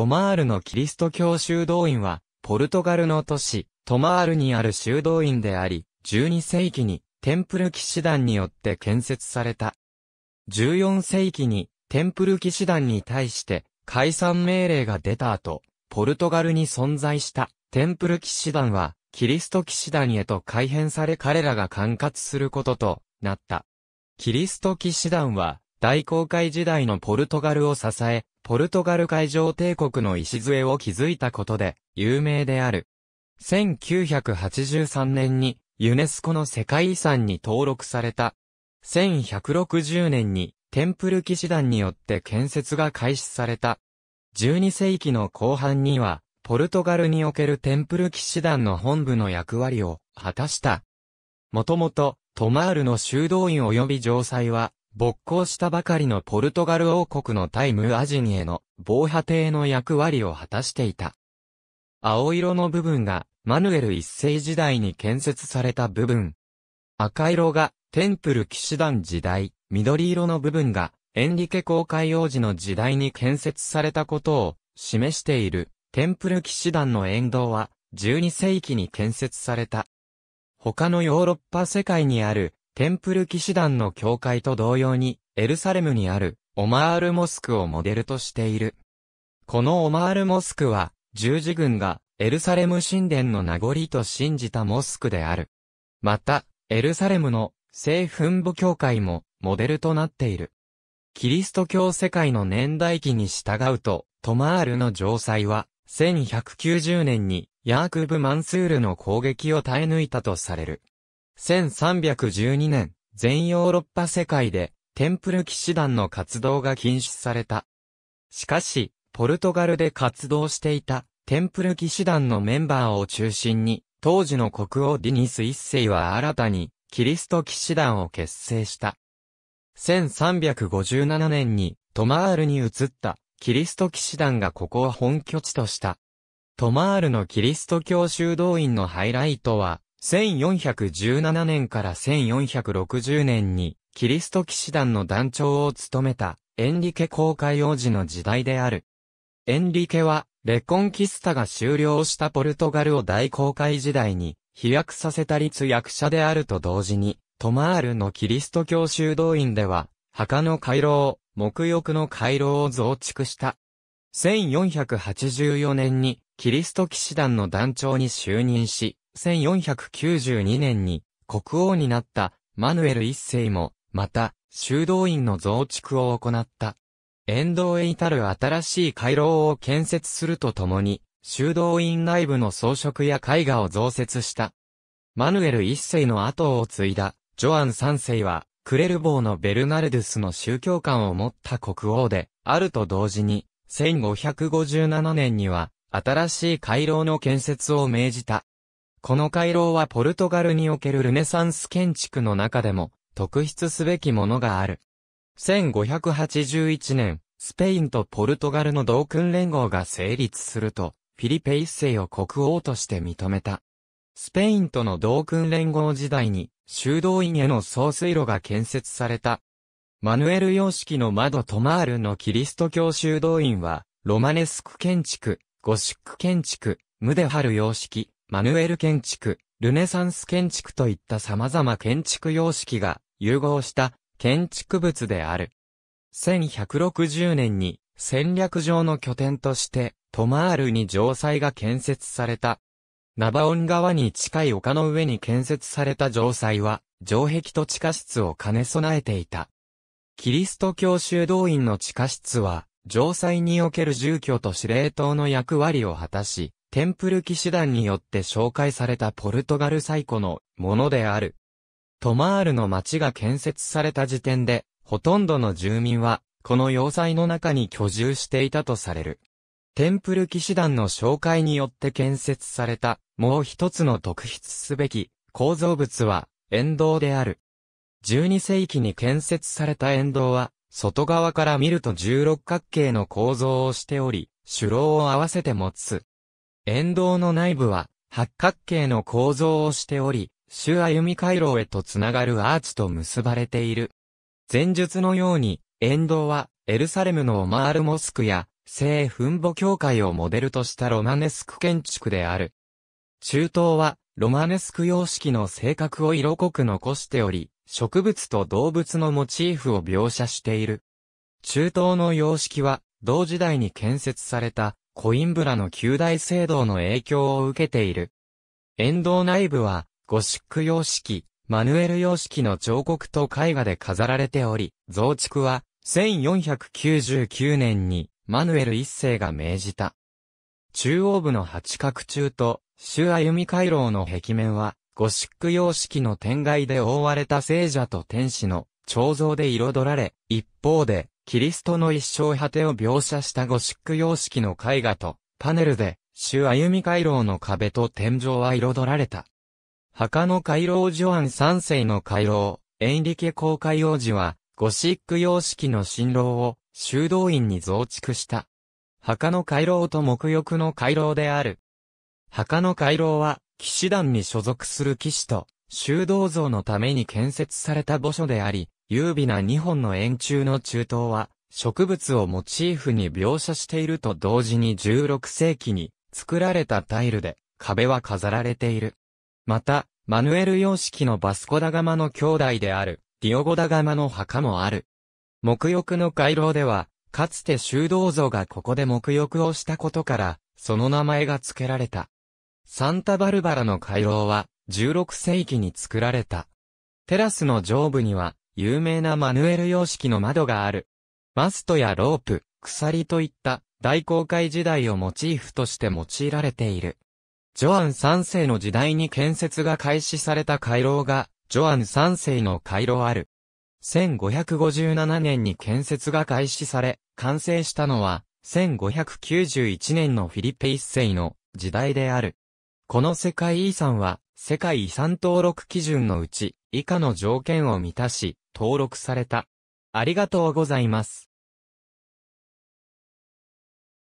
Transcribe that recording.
トマールのキリスト教修道院は、ポルトガルの都市、トマールにある修道院であり、12世紀にテンプル騎士団によって建設された。14世紀にテンプル騎士団に対して解散命令が出た後、ポルトガルに存在したテンプル騎士団はキリスト騎士団へと改変され彼らが管轄することとなった。キリスト騎士団は大航海時代のポルトガルを支え、ポルトガル海上帝国の礎を築いたことで、有名である。1983年に、ユネスコの世界遺産に登録された。1160年に、テンプル騎士団によって建設が開始された。12世紀の後半には、ポルトガルにおけるテンプル騎士団の本部の役割を果たした。もともと、トマールの修道院及び城塞は、勃興したばかりのポルトガル王国のタイムアジニへの防波堤の役割を果たしていた。青色の部分がマヌエル一世時代に建設された部分。赤色がテンプル騎士団時代、緑色の部分がエンリケ公開王子の時代に建設されたことを示しているテンプル騎士団の沿道は12世紀に建設された。他のヨーロッパ世界にあるテンプル騎士団の教会と同様に、エルサレムにある、オマールモスクをモデルとしている。このオマールモスクは、十字軍が、エルサレム神殿の名残と信じたモスクである。また、エルサレムの聖墳墓教会もモデルとなっている。キリスト教世界の年代記に従うと、トマールの城塞は、1190年にヤークブ・マンスールの攻撃を耐え抜いたとされる。1312年、全ヨーロッパ世界で、テンプル騎士団の活動が禁止された。しかし、ポルトガルで活動していた、テンプル騎士団のメンバーを中心に、当時の国王ディニス一世は新たに、キリスト騎士団を結成した。1357年に、トマールに移った、キリスト騎士団がここを本拠地とした。トマールのキリスト教修道院のハイライトは、1417年から1460年に、キリスト騎士団の団長を務めた、エンリケ公会王子の時代である。エンリケは、レコンキスタが終了したポルトガルを大公会時代に、飛躍させた立役者であると同時に、トマールのキリスト教修道院では、墓の回廊、木浴の回廊を増築した。1484年に、キリスト騎士団の団長に就任し、1492年に国王になったマヌエル一世も、また、修道院の増築を行った。沿道へ至る新しい回廊を建設するとともに、修道院内部の装飾や絵画を増設した。マヌエル一世の後を継いだ、ジョアン三世は、クレルボーのベルナルデスの宗教観を持った国王で、あると同時に、1557年には、新しい回廊の建設を命じた。この回廊はポルトガルにおけるルネサンス建築の中でも特筆すべきものがある。1581年、スペインとポルトガルの同訓連合が成立すると、フィリペ一世を国王として認めた。スペインとの同訓連合時代に、修道院への送水路が建設された。マヌエル様式の窓トマールのキリスト教修道院は、ロマネスク建築、ゴシック建築、ムデハル様式、マヌエル建築、ルネサンス建築といった様々建築様式が融合した建築物である。1160年に戦略上の拠点としてトマールに城塞が建設された。ナバオン川に近い丘の上に建設された城塞は城壁と地下室を兼ね備えていた。キリスト教修道院の地下室は城塞における住居と司令塔の役割を果たし、テンプル騎士団によって紹介されたポルトガル最古のものである。トマールの町が建設された時点で、ほとんどの住民は、この要塞の中に居住していたとされる。テンプル騎士団の紹介によって建設された、もう一つの特筆すべき構造物は、沿道である。12世紀に建設された沿道は、外側から見ると16角形の構造をしており、主楼を合わせて持つ。沿道の内部は、八角形の構造をしており、周歩み回廊へとつながるアーチと結ばれている。前述のように、沿道は、エルサレムのオマールモスクや、聖墳墓教会をモデルとしたロマネスク建築である。中東は、ロマネスク様式の性格を色濃く残しており、植物と動物のモチーフを描写している。中東の様式は、同時代に建設されたコインブラの旧大聖堂の影響を受けている。沿道内部は、ゴシック様式、マヌエル様式の彫刻と絵画で飾られており、増築は、1499年に、マヌエル一世が命じた。中央部の八角柱と、周歩み回廊の壁面は、ゴシック様式の天外で覆われた聖者と天使の彫像で彩られ、一方で、キリストの一生果てを描写したゴシック様式の絵画と、パネルで、主歩み回廊の壁と天井は彩られた。墓の回廊ジョアン三世の回廊、エンリケ公開王子は、ゴシック様式の新郎を修道院に増築した。墓の回廊と沐浴の回廊である。墓の回廊は、騎士団に所属する騎士と、修道像のために建設された墓所であり、優美な2本の円柱の中東は、植物をモチーフに描写していると同時に16世紀に作られたタイルで壁は飾られている。また、マヌエル様式のバスコダガマの兄弟である、ディオゴダガマの墓もある。木浴の回廊では、かつて修道像がここで木浴をしたことから、その名前が付けられた。サンタバルバラの回廊は、16世紀に作られた。テラスの上部には、有名なマヌエル様式の窓がある。マストやロープ、鎖といった大航海時代をモチーフとして用いられている。ジョアン3世の時代に建設が開始された回廊が、ジョアン3世の回廊ある。1557年に建設が開始され、完成したのは、1591年のフィリペ一世の時代である。この世界遺産は、世界遺産登録基準のうち、以下の条件を満たし、登録された。ありがとうございます。